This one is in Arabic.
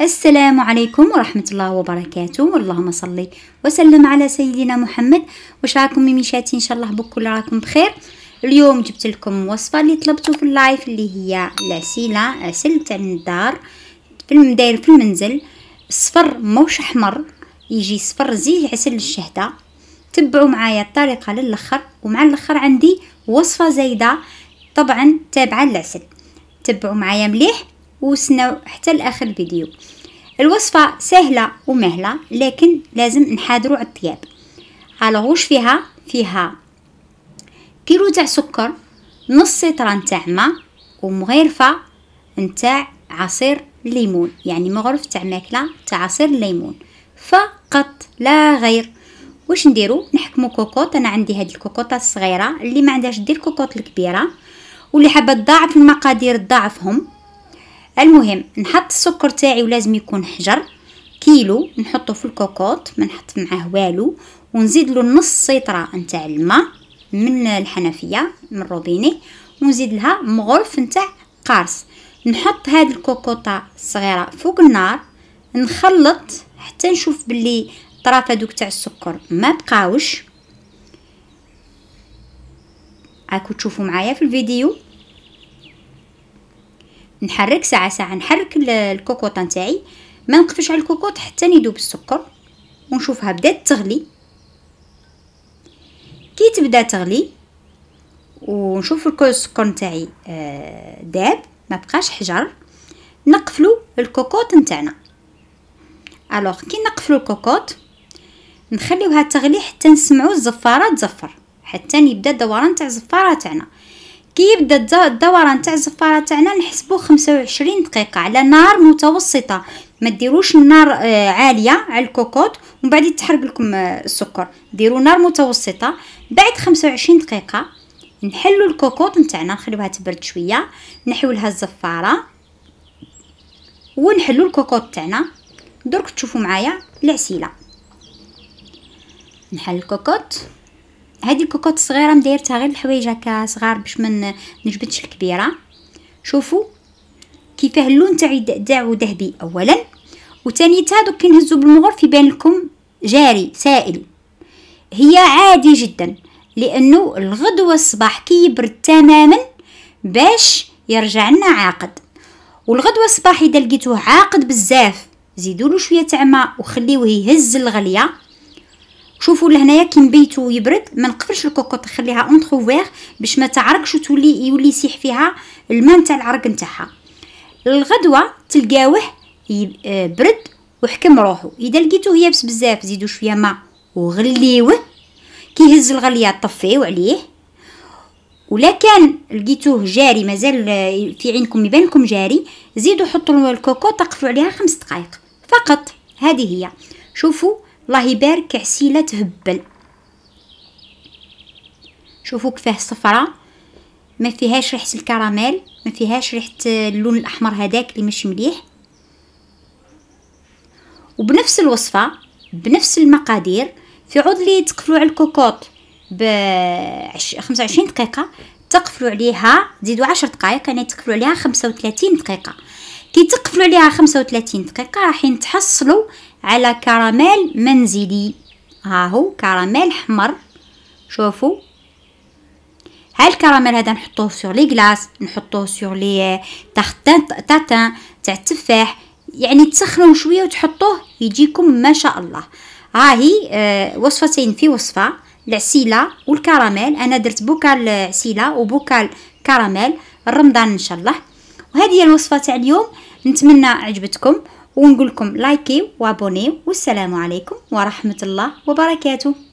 السلام عليكم ورحمة الله وبركاته اللهم صلي وسلم على سيدنا محمد واش راكم ميميشاتي ان شاء الله بكل راكم بخير اليوم جبت لكم وصفة اللي طلبتو في اللايف اللي هي العسيلة عسل تاع الدار في المداير في المنزل صفر موش احمر يجي صفر زي عسل الشهدة تبعوا معايا الطريقة للاخر ومع الاخر عندي وصفة زايدة طبعا تابعة للعسل تبعوا معايا مليح وسنو حتى لاخر الفيديو الوصفه سهله ومهله لكن لازم على الطياب على غوش فيها فيها كيلو تاع سكر نص سيطران تاع ماء ومغرفه نتاع عصير الليمون يعني مغرف تاع ماكله تاع عصير الليمون فقط لا غير واش نديرو نحكمو كوكوط انا عندي هاد الكوكوطه الصغيره اللي ما عندهاش دير الكوكوط الكبيره واللي حابه تضاعف المقادير تضاعفهم المهم نحط السكر تاعي ولازم يكون حجر كيلو نحطه في الكوكوط ما نحط معاه والو ونزيد له نص سيطره نتاع الماء من الحنفيه من روبيني ونزيد لها مغرف نتاع قارص نحط هاد الكوكوطه الصغيره فوق النار نخلط حتى نشوف باللي طرافه دوك تاع السكر ما بقاوش راكو تشوفوا معايا في الفيديو نحرك ساعه ساعه نحرك الكوكوطه نتاعي ما نقفش على الكوكوط حتى يذوب السكر ونشوفها بدات تغلي كي تبدا تغلي ونشوف السكر نتاعي آه، داب ما بقاش حجر نقفلو الكوكوط نتاعنا الوغ كي نقفلو الكوكوط نخليوها تغلي حتى نسمعو الزفاره تزفر حتى يبدا الدوران تاع الزفاره تاعنا كيبدا الدوران تاع الزفاره تاعنا نحسبو 25 دقيقه على نار متوسطه ما ديروش النار آه، عاليه على الكوكوط ومن بعد يتحرق لكم آه، السكر ديروا نار متوسطه بعد 25 دقيقه نحلوا الكوكوط نتاعنا نخليوها تبرد شويه نحيو لها الزفاره ونحلوا الكوكوط تاعنا درك تشوفوا معايا العسيله نحل الكوكوط هذه الكوكوط الصغيره مدايرتها غير الحوايج هكا صغار باش من نجبدش الكبيره شوفوا كيفاه اللون تاع داعو ذهبي اولا وثاني هذوك كي نهزو بالمغرف يبان لكم جاري سائل هي عادي جدا لانه الغدوه الصباح كي يبرد تماما باش يرجع لنا عاقد والغدوه الصباح اذا لقيتوه عاقد بزاف زيدوا شويه تاع ماء وخليوه يهز الغليه شوفوا لهنايا كي نبيتو يبرد ما نقفلش الكوكوط نخليها اون تروفير باش ما تعرقش وتولي يولي يسيح فيها الماء نتاع العرق نتاعها الغدوه تلقاوه آه، برد وحكم روحو اذا لقيتوه يابس بزاف زيدو شويه ماء وغليوه كي يهز الغليه طفيو عليه ولا كان لقيتوه جاري مازال في عينكم يبان لكم جاري زيدوا حطوا الكوكو تقفوا عليها خمس دقائق فقط هذه هي شوفوا الله يبارك عسيلة تهبل شوفوا كفاه صفرة ما فيهاش ريحة الكراميل ما فيهاش ريحة اللون الأحمر هذاك اللي مش مليح وبنفس الوصفة بنفس المقادير في عود اللي تقفلوا على الكوكوط ب 25 دقيقة تقفلوا عليها تزيدوا 10 دقائق يعني تقفلوا عليها 35 دقيقة كي تقفلوا عليها 35 دقيقة راحين تحصلوا على كراميل منزلي ها هو كراميل حمر شوفوا ها الكراميل هذا نحطوه سور لي كلاص نحطوه سور لي تارتان تاتان تاع التفاح يعني تسخنوه شويه وتحطوه يجيكم ما شاء الله ها هي آه، وصفتين في وصفه العسيله والكراميل انا درت بوكال عسيله وبوكال كراميل رمضان ان شاء الله وهذه هي الوصفه تاع اليوم نتمنى عجبتكم ونقول لكم لايكيو وابونيو والسلام عليكم ورحمه الله وبركاته